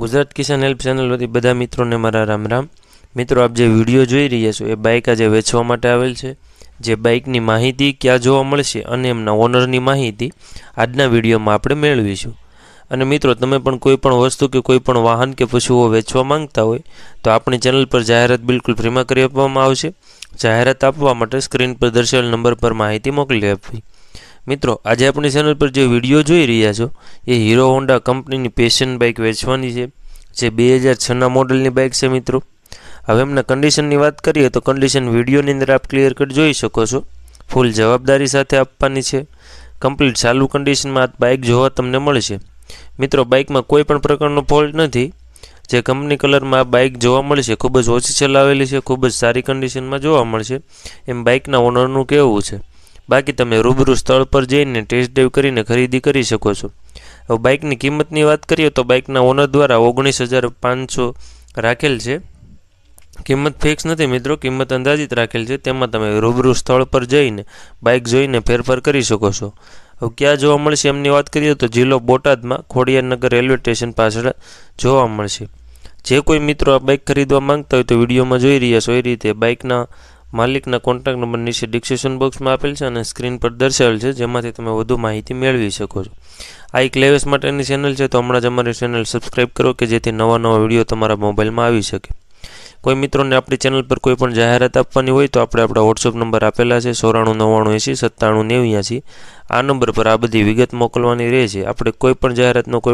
ગુજરાત કિસાન help channel વતી બધા મિત્રોને મારા રામ રામ મિત્રો આપ જે વિડીયો જોઈ રહ્યા છો એ બાઇક આજે વેચવા માટે આવેલ છે જે બાઇકની માહિતી ક્યાં જોવા મળશે અને એમના ઓનરની માહિતી આજના વિડીયોમાં આપણે મેળવીશું અને મિત્રો તમે પણ કોઈ પણ વસ્તુ કે કોઈ પણ વાહન કે પશુઓ વેચવા માંગતા હોય તો આપણી ચેનલ પર જાહેરાત બિલકુલ ફ્રીમાં કરી આપવામાં આવશે જાહેરાત આપવા માટે સ્ક્રીન પર દર્શાવેલ નંબર પર માહિતી મોકલી આપવી મિત્રો આજે આપણી ચેનલ પર જે વિડીયો જોઈ રહ્યા છો એ હીરો હોન્ડા કંપનીની પેશન બાઇક વેચવાની છે જે બે હજાર છના મોડલની બાઇક છે મિત્રો હવે એમના કન્ડિશનની વાત કરીએ તો કન્ડિશન વિડીયોની અંદર આપ ક્લિયર કટ જોઈ શકો છો ફૂલ જવાબદારી સાથે આપવાની છે કમ્પ્લીટ ચાલુ કન્ડિશનમાં આ બાઇક જોવા તમને મળશે મિત્રો બાઇકમાં કોઈ પણ પ્રકારનો ફોલ્ટ નથી જે કંપની કલરમાં આ બાઇક જોવા મળશે ખૂબ જ ઓછી ચલાવેલી છે ખૂબ જ સારી કન્ડિશનમાં જોવા મળશે એમ બાઇકના ઓનરનું કહેવું છે બાકી તમે રૂબરૂ સ્થળ પર જઈને ટેસ્ટ ડ્રાઈવ કરીને ખરીદી કરી શકો છો હવે બાઇકની કિંમતની વાત કરીએ તો બાઇકના ઓનર દ્વારા ઓગણીસ હજાર પાંચસો રાખેલ છે કિંમત ફિક્સ નથી મિત્રો કિંમત અંદાજિત રાખેલ છે તેમાં તમે રૂબરૂ સ્થળ પર જઈને બાઇક જોઈને ફેરફાર કરી શકો છો હવે ક્યાં જોવા મળશે એમની વાત કરીએ તો જિલ્લો બોટાદમાં ખોડિયારનગર રેલવે સ્ટેશન પાછળ જોવા મળશે જે કોઈ મિત્રો આ બાઇક ખરીદવા માંગતા હોય તો વિડીયોમાં જોઈ રહ્યા છો એ રીતે બાઇકના માલિકના કોન્ટેક્ટ નંબર નીચે ડિસ્ક્રિપ્શન બોક્સમાં આપેલ છે અને સ્ક્રીન પર દર્શાવેલ છે જેમાંથી તમે વધુ માહિતી મેળવી શકો છો આ એક લેવેસ માટેની ચેનલ છે તો હમણાં જ અમારી ચેનલ સબસ્ક્રાઈબ કરો કે જેથી નવા નવા વિડીયો તમારા મોબાઈલમાં આવી શકે કોઈ મિત્રોને આપણી ચેનલ પર કોઈ પણ જાહેરાત આપવાની હોય તો આપણે આપણા વોટ્સઅપ નંબર આપેલા છે સોરાણું નવ્વાણું એંસી સત્તાણું નેવ્યાસી આ નંબર પર આ બધી વિગત મોકલવાની રહે છે આપણે કોઈ પણ જાહેરાતનો કોઈ